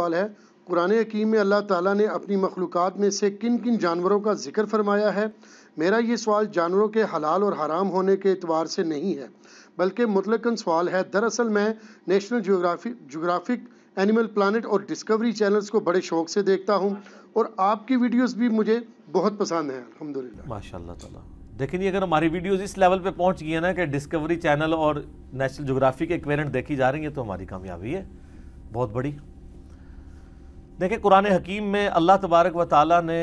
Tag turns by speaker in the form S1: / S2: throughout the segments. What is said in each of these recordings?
S1: सवाल है कुरान हकीम में अल्लाह ताला ने अपनी मखलूक़ात में से किन किन जानवरों का जिक्र फरमाया है मेरा ये सवाल जानवरों के हलाल और हराम होने के अतबार से नहीं है बल्कि मुतलकन सवाल है दरअसल मैं National Geographic Geographic Animal Planet और डिस्कवरी चैनल्स को बड़े शौक से देखता हूँ और आपकी वीडियोज़ भी मुझे बहुत पसंद हैं अलहमद माशा ताला लेकिन ये अगर हमारी वीडियोज इस लेवल पर पहुँच गई है ना कि डिस्कवरी चैनल और नेशनल जोग्राफी के एक देखी जा रही है तो हमारी कामयाबी है बहुत बड़ी देखें कुरान हकीम में अल्लाह तबारक व ताली ने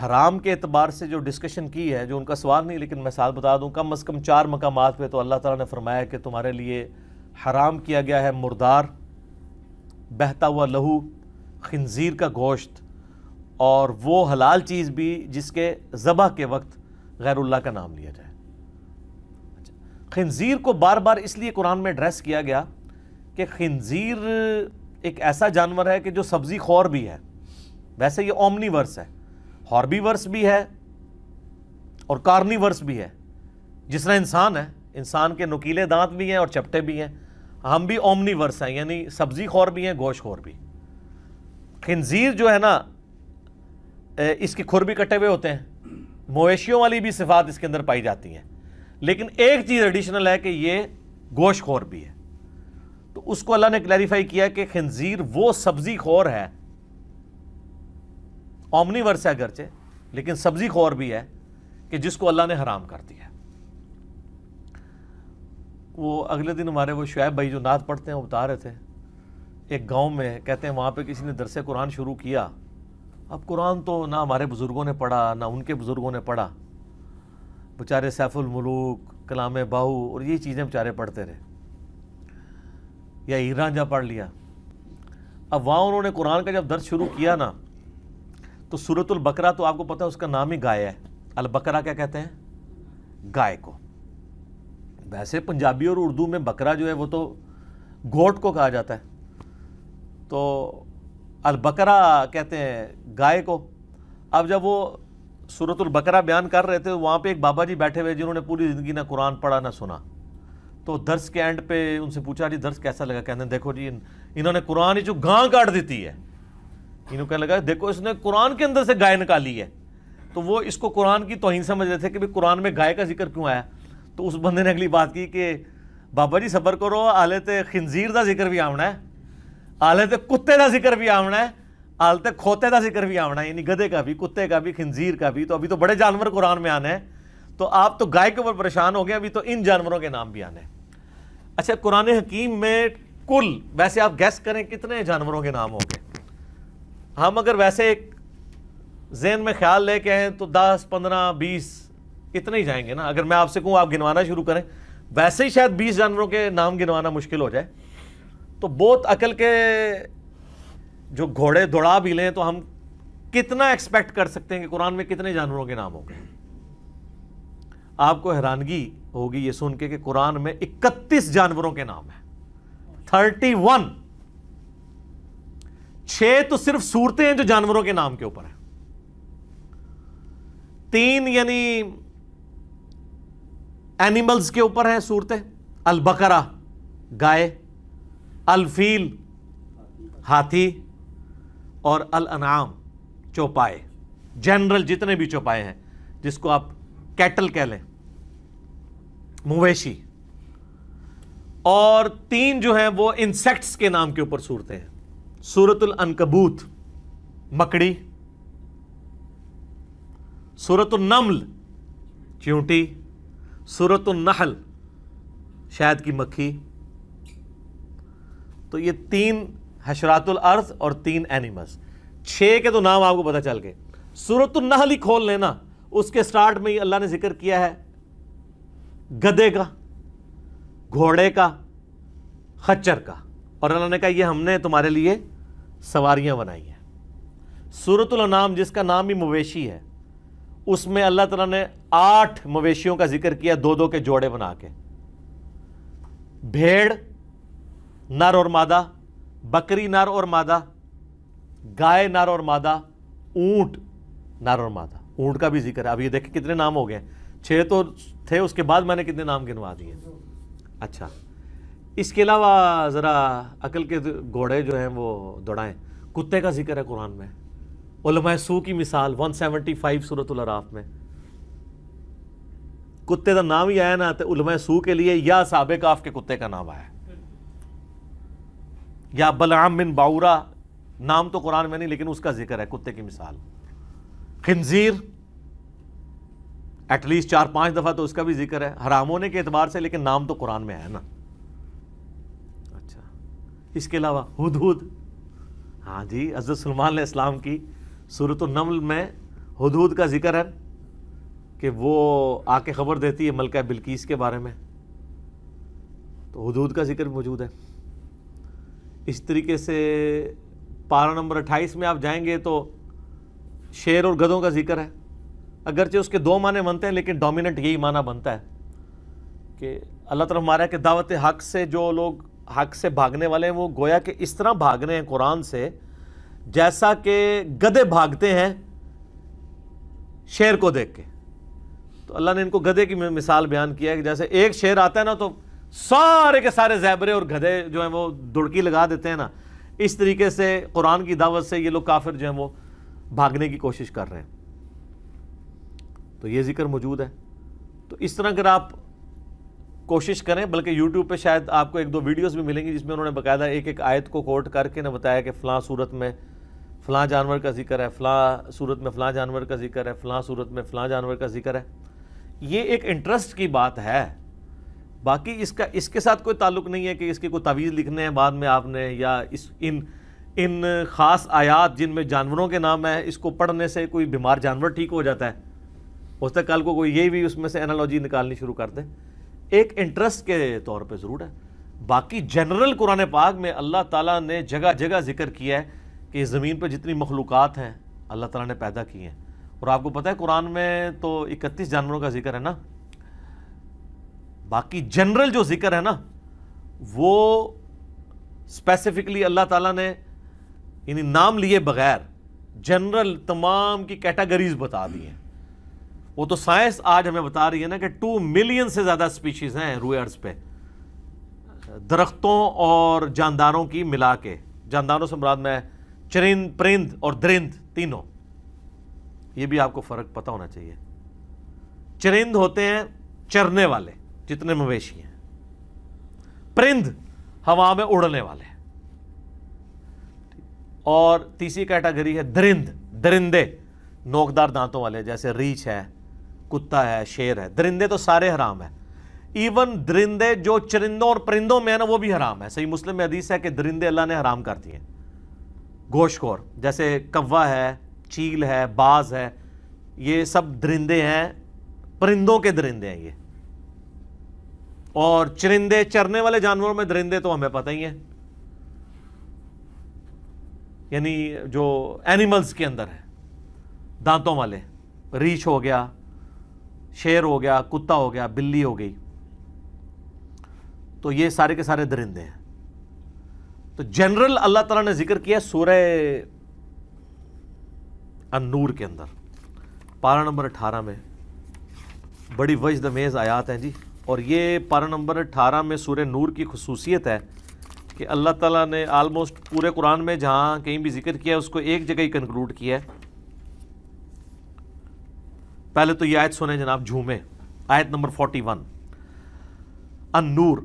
S1: हराम के अतबार से जो डिस्कशन की है जो उनका सवाल नहीं लेकिन मैं साल बता दूं कम अज़ कम चार मकाम पे तो अल्लाह ताला ने फरमाया कि तुम्हारे लिए हराम किया गया है मुर्दार बहता हुआ लहू खंजीर का गोश्त और वो हलाल चीज़ भी जिसके ज़बह के वक्त गैरुल्ला का नाम लिया जाए खंजीर को बार बार इसलिए कुरान में एड्रेस किया गया कि खंजीर एक ऐसा जानवर है कि जो सब्जी खौर भी है वैसे ये ओमनीवर्स है हॉर्बीवर्स भी है और कार्निवर्स भी है जिस तरह इंसान है इंसान के नुकीले दांत भी हैं और चपटे भी हैं हम भी ओमनीवर्स हैं यानी सब्जी खौर भी हैं गोश खौर भी खनजीर जो है ना इसके खुर भी कटे हुए होते हैं मवेशियों वाली भी सिफात इसके अंदर पाई जाती हैं लेकिन एक चीज़ एडिशनल है कि ये गोश खौर भी है तो उसको अल्लाह ने क्लैरिफाई किया कि खंजीर वो सब्जी खोर है ऑमनीवर्स है अगरचे लेकिन सब्जी खोर भी है कि जिसको अल्लाह ने हराम कर दिया वो अगले दिन हमारे वो शुएब भाई जो नात पढ़ते हैं वो बता रहे थे एक गांव में कहते हैं वहाँ पे किसी ने दरस कुरान शुरू किया अब कुरान तो ना हमारे बुज़ुर्गों ने पढ़ा ना उनके बुज़ुर्गों ने पढ़ा बेचारे सैफुलमलूक कलाम बाहू और ये चीज़ें बेचारे पढ़ते रहे या ईरान जा पढ़ लिया अब वहाँ उन्होंने कुरान का जब दर्द शुरू किया ना तो सूरतुल बकरा तो आपको पता है उसका नाम ही गाय है अल बकरा क्या कहते हैं गाय को वैसे पंजाबी और उर्दू में बकरा जो है वो तो घोट को कहा जाता है तो अल बकरा कहते हैं गाय को अब जब वो सूरतुल बकरा बयान कर रहे थे तो वहाँ पे एक बाबा जी बैठे हुए जिन्होंने पूरी ज़िंदगी ना कुरान पढ़ा ना सुना तो दर्स के एंड पे उनसे पूछा जी दर्स कैसा लगा कहने देखो जी इन्होंने कुरान जो गां काट देती है इन्होंने कहने लगा देखो इसने कुरान के अंदर से गाय निकाली है तो वो इसको कुरान की तोहिन समझ रहे थे कि भाई कुरान में गाय का जिक्र क्यों आया तो उस बंदे ने अगली बात की कि बाबा जी सबर करो आले तो खिंजीर का जिक्र भी आना है आले तो कुत्ते का जिक्र भी आना है आल तो खोते का जिक्र भी आना है यानी गधे का भी कुत्ते का भी खिंजीर का भी तो अभी तो बड़े जानवर कुरान में आने हैं तो आप तो गाय के ऊपर परेशान हो गए अभी तो इन जानवरों के नाम भी आने हैं अच्छा कुरान हकीम में कुल वैसे आप गैस करें कितने जानवरों के नाम होंगे हम अगर वैसे एक जेन में ख्याल लेके आए तो दस पंद्रह बीस इतने ही जाएंगे ना अगर मैं आपसे कहूँ आप गिनवाना शुरू करें वैसे ही शायद बीस जानवरों के नाम गिनवाना मुश्किल हो जाए तो बहुत अकल के जो घोड़े दौड़ा भी लें तो हम कितना एक्सपेक्ट कर सकते हैं कि कुरान में कितने जानवरों के नाम होंगे आपको हैरानगी होगी ये सुन के कि कुरान में 31 जानवरों के नाम थर्टी 31 छह तो सिर्फ सूरतें हैं जो जानवरों के नाम के ऊपर हैं तीन यानी एनिमल्स के ऊपर हैं सूरतें अलबकरा गाय अलफील हाथी और अल अनाम चौपाए जनरल जितने भी चौपाए हैं जिसको आप कैटल कह लें मवेशी और तीन जो हैं वो इंसेक्ट्स के नाम के ऊपर सूरतें हैं सूरतुल अनकबूत मकड़ी सूरत नमल च्यूटी सूरतुल नहल शहद की मक्खी तो ये तीन हशरातुल अर्थ और तीन एनिमल्स छः के तो नाम आपको पता चल गए सूरतुल नहल ही खोल लेना उसके स्टार्ट में ही अल्लाह ने जिक्र किया है गधे का घोड़े का खच्चर का और अल्लाह ने कहा ये हमने तुम्हारे लिए सवारियां बनाई हैं सूरतुल नाम जिसका नाम ही मवेशी है उसमें अल्लाह तला ने आठ मवेशियों का जिक्र किया दो दो के जोड़े बना के भेड़ नर और मादा बकरी नर और मादा गाय नर और मादा ऊंट नर और मादा ऊंट का भी जिक्र है अब ये देखें कितने नाम हो गए छः तो थे उसके बाद मैंने कितने नाम गिनवा दिए अच्छा इसके अलावा ज़रा अकल के घोड़े जो हैं वो दौड़ाएं कुत्ते का जिक्र है कुरान में सू की मिसाल 175 सेवनटी फाइव सूरतराफ में कुत्ते का नाम ही आया ना तो सू के लिए या साबिक आफ के कुत्ते का नाम आया या बलाम बिन बाउरा नाम तो कुरान में नहीं लेकिन उसका जिक्र है कुत्ते की मिसाल खनजीर एटलीस्ट चार पांच दफ़ा तो उसका भी जिक्र है हराम होने के अतबार से लेकिन नाम तो कुरान में है ना अच्छा इसके अलावा हदूद हाँ जी अजर सलमान इस्लाम की सूरत नमल में हदूद का जिक्र है कि वो आके ख़बर देती है मलका बिल्किस के बारे में तो हदूद का जिक्र मौजूद है इस तरीके से पारा नंबर अट्ठाईस में आप जाएंगे तो शेर और गधों का जिक्र है अगरचे उसके दो माने बनते हैं लेकिन डोमिनेंट यही माना बनता है कि अल्लाह तरफ मारा कि दावत हक से जो लोग हक से भागने वाले हैं वो गोया के इस तरह भाग रहे हैं कुरान से जैसा कि गधे भागते हैं शेर को देख के तो अल्लाह ने इनको गधे की मिसाल बयान किया है कि जैसे एक शेर आता है ना तो सारे के सारे जैबरे और गधे जो हैं वो दुड़की लगा देते हैं ना इस तरीके से कुरान की दावत से ये लोग काफिर जो हैं वो भागने की कोशिश कर रहे हैं तो ये ज़िक्र मौजूद है तो इस तरह अगर आप कोशिश करें बल्कि यूट्यूब पे शायद आपको एक दो वीडियोस भी मिलेंगी जिसमें उन्होंने बकायदा एक एक आयत को कोट करके ने बताया कि फ़लाँ सूरत में फ़लाँ जानवर का जिक्र है फ़लाँ सूरत में फ़लाँ जानवर का जिक्र है फ़लाँ सूरत में फ़लाँ जानवर का जिक्र है ये एक इंटरेस्ट की बात है बाकी इसका इसके साथ कोई ताल्लुक नहीं है कि इसके कोई तवीज़ लिखने हैं बाद में आपने या इस इन इन ख़ास आयात जिनमें जानवरों के नाम है इसको पढ़ने से कोई बीमार जानवर ठीक हो जाता है हो सकता कल को कोई ये भी उसमें से एनालॉजी निकालनी शुरू कर दें एक इंटरेस्ट के तौर पे ज़रूर है बाकी जनरल कुरान पाक में अल्लाह ताला ने जगह जगह जिक्र किया है कि ज़मीन पर जितनी मखलूक़ात हैं अल्लाह ताला ने पैदा की हैं और आपको पता है कुरान में तो इकतीस जानवरों का जिक्र है ना बाकी जनरल जो जिक्र है ना वो स्पेसिफिकली अल्लाह ताला ने यानी नाम लिए बगैर जनरल तमाम की कैटेगरीज बता दी हैं वो तो साइंस आज हमें बता रही है ना कि टू मिलियन से ज़्यादा स्पीशीज़ हैं रूए पे दरख्तों और जानदारों की मिला के जानदारों से मुराद में चरिंद परिंद और दरिंद तीनों ये भी आपको फ़र्क पता होना चाहिए चरिंद होते हैं चरने वाले जितने मवेशी हैं परिंद हवा में उड़ने वाले और तीसरी कैटेगरी है दरिंद दरिंदे नोकदार दांतों वाले जैसे रीछ है कुत्ता है शेर है दरिंदे तो सारे हराम है इवन दरिंदे जो चरिंदों और परिंदों में है ना वो भी हराम है सही मुस्लिम में हदीस है कि दरिंदे अल्लाह ने हराम कर दिए गोशखोर जैसे कौवा है चील है बाज है ये सब दरिंदे हैं परिंदों के दरिंदे हैं ये और चरिंदे चरने वाले जानवरों में दरिंदे तो हमें पता ही है यानी जो एनिमल्स के अंदर है दांतों वाले रीछ हो गया शेर हो गया कुत्ता हो गया बिल्ली हो गई तो ये सारे के सारे दरिंदे हैं तो जनरल अल्लाह ताला ने जिक्र किया सूरह अनूर के अंदर पारा नंबर अठारह में बड़ी वजद मेज़ आयात हैं जी और ये पारा नंबर अठारह में सूर्य नूर की खसूसियत है कि अल्लाह ताला ने आलमोस्ट पूरे कुरान में जहाँ कहीं भी जिक्र किया है उसको एक जगह ही कंक्लूड किया है पहले तो यह आयत सुने जनाब झूमे आयत नंबर फोर्टी वन अनूर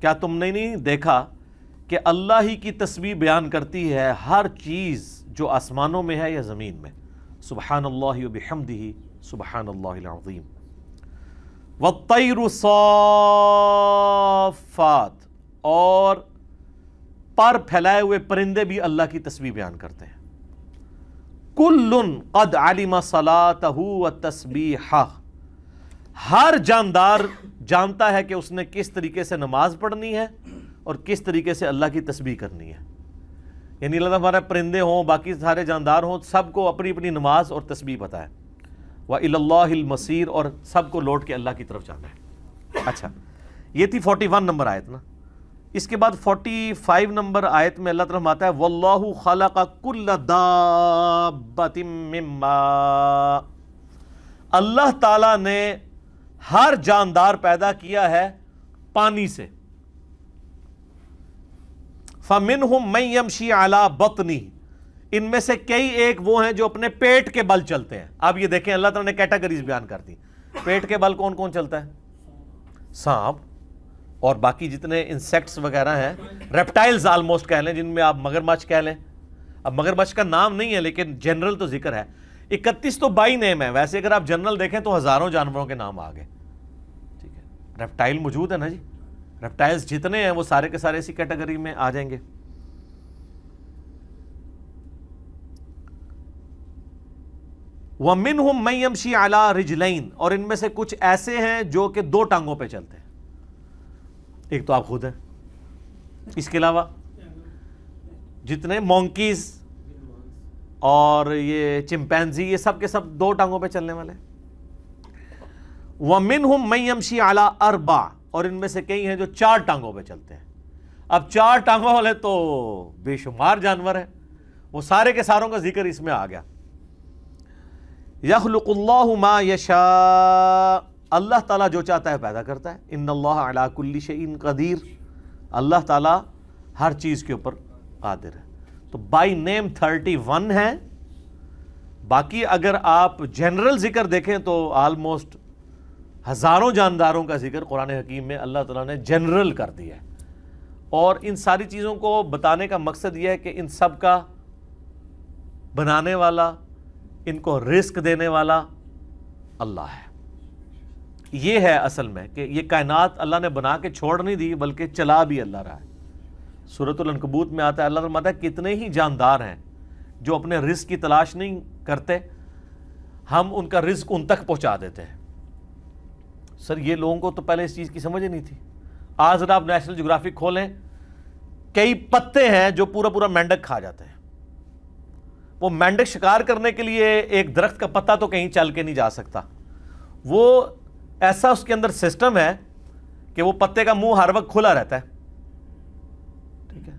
S1: क्या तुमने नहीं देखा कि अल्लाह ही की तस्वीर बयान करती है हर चीज़ जो आसमानों में है या ज़मीन में सुबहान अल्लाहमदी सुबहान अल्लाजीम वतर और पर फैलाए हुए परिंदे भी अल्लाह की तस्वीर बयान करते हैं कुल्लुन कद आलिमा सला तस्बी हर जानदार जानता है कि उसने किस तरीके से नमाज पढ़नी है और किस तरीके से अल्लाह की तस्बीह करनी है यानी अल्लाह हमारे परिंदे हों बाकी सारे जानदार हों सबको अपनी अपनी नमाज और तस्बीह पता है वह मसीर और सबको लौट के अल्लाह की तरफ जाना है अच्छा ये थी फोर्टी वन नंबर आयत ना इसके बाद 45 नंबर आयत में अल्लाह तरह आता है वल्लाहु खलका कुल्ला अल्लाह ताला ने हर जानदार पैदा किया है पानी से फमिन यमशी आला बतनी इनमें से कई एक वो हैं जो अपने पेट के बल चलते हैं आप ये देखें अल्लाह तला ने कैटेगरीज बयान कर दी पेट के बल कौन कौन चलता है सांप और बाकी जितने इंसेक्ट्स वगैरह हैं रेप्टाइल्स आलमोस्ट कह लें जिनमें आप मगरमच्छ कह लें अब मगरमच्छ का नाम नहीं है लेकिन जनरल तो जिक्र है इकतीस तो बाई नेम है वैसे अगर आप जनरल देखें तो हज़ारों जानवरों के नाम आ गए ठीक है रेप्टाइल मौजूद है ना जी रेप्टाइल्स जितने हैं वो सारे के सारे इसी कैटेगरी में आ जाएंगे वमिन हम मयमशी आला रिजलाइन और इनमें से कुछ ऐसे हैं जो कि दो टांगों पे चलते हैं एक तो आप खुद हैं इसके अलावा जितने मोंकीज और ये चिंपैनजी ये सब के सब दो टांगों पे चलने वाले वमिन हम मैमशी आला अरबा और इनमें से कई हैं जो चार टांगों पे चलते हैं अब चार टांगों वाले तो बेशुमार जानवर हैं वो सारे के सारों का जिक्र इसमें आ गया यखलुकुल्लाहु मा यशा अल्लाह ताला जो चाहता है पैदा करता है इन अल्लाह अलाकुल्ली शन कदीर अल्लाह ताला हर चीज़ के ऊपर कादिर है तो बाई नेम थर्टी वन है बाकी अगर आप जनरल ज़िक्र देखें तो आलमोस्ट हज़ारों जानदारों का जिक्र कुरान हकीम में अल्लाह ताला ने जनरल कर दिया है और इन सारी चीज़ों को बताने का मकसद यह है कि इन सब का बनाने वाला इनको रिस्क देने वाला अल्लाह है ये है असल में कि ये कायनात अल्लाह ने बना के छोड़ नहीं दी बल्कि चला भी अल्लाह रहा है सूरतलकबूत में आता है अल्लाह फरमाता है कितने ही जानदार हैं जो अपने रिस्क की तलाश नहीं करते हम उनका रिस्क उन तक पहुंचा देते हैं सर ये लोगों को तो पहले इस चीज़ की समझ ही नहीं थी आज जरा आप नेशनल जोग्राफिक खोलें कई पत्ते हैं जो पूरा पूरा मेंढक खा जाते हैं वो मेंढक शिकार करने के लिए एक दरख्त का पत्ता तो कहीं चल के नहीं जा सकता वो ऐसा उसके अंदर सिस्टम है कि वो पत्ते का मुंह हर वक्त खुला रहता है ठीक है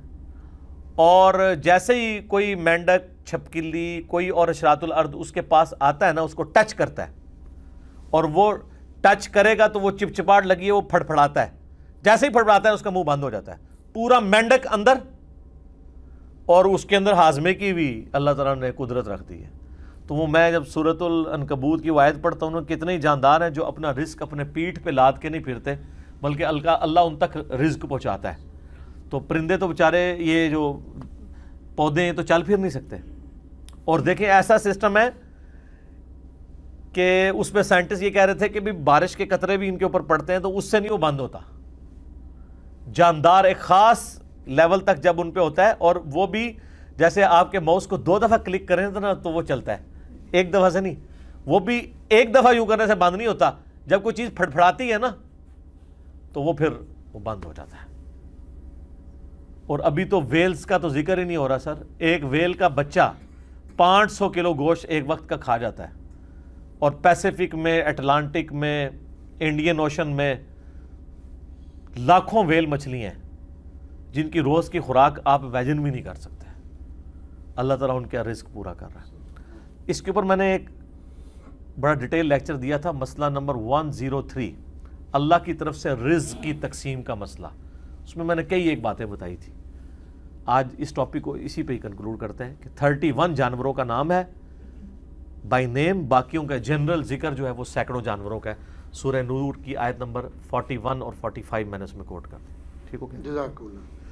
S1: और जैसे ही कोई मेंढक छपकिली कोई और अशरातुल अर्द उसके पास आता है ना उसको टच करता है और वो टच करेगा तो वो चिपचिपाट लगी है वो फड़फड़ाता है जैसे ही फड़फड़ाता है उसका मुंह बंद हो जाता है पूरा मेंढक अंदर और उसके अंदर हाजमे की भी अल्लाह तला ने कुदरत रख दी है तो वो मैं जब सूरतुल अनकबूत की वायद पढ़ता हूँ कितने ही जानदार हैं जो अपना रिस्क अपने पीठ पे लाद के नहीं फिरते बल्कि अल्का अल्लाह उन तक रिस्क पहुँचाता है तो परिंदे तो बेचारे ये जो पौधे हैं तो चल फिर नहीं सकते और देखें ऐसा सिस्टम है कि उसमें साइंटिस्ट ये कह रहे थे कि भी बारिश के कतरे भी इनके ऊपर पड़ते हैं तो उससे नहीं वो बंद होता जानदार एक ख़ास लेवल तक जब उन पर होता है और वो भी जैसे आपके माउस को दो दफ़ा क्लिक करें तो ना तो वो चलता है एक दफ़ा से नहीं वो भी एक दफ़ा यूं करने से बंद नहीं होता जब कोई चीज़ फड़फड़ाती है ना तो वो फिर वो बंद हो जाता है और अभी तो वेल्स का तो जिक्र ही नहीं हो रहा सर एक वेल का बच्चा 500 किलो गोश्त एक वक्त का खा जाता है और पैसिफिक में अटलांटिक में इंडियन ओशन में लाखों वेल मछलियाँ हैं जिनकी रोज़ की खुराक आप इमेजिन भी नहीं कर सकते अल्लाह ताला उनका रिस्क पूरा कर रहा है इसके ऊपर मैंने एक बड़ा डिटेल लेक्चर दिया था मसला नंबर 103 अल्लाह की तरफ से रिज की तकसीम का मसला उसमें मैंने कई एक बातें बताई थी आज इस टॉपिक को इसी पे ही कंक्लूड करते हैं कि 31 जानवरों का नाम है बाई नेम बाकियों का जनरल जिक्र जो है वो सैकड़ों जानवरों का है सूर्य नूर की आयत नंबर 41 और 45 मैंने उसमें कोट कर ठीक हो गया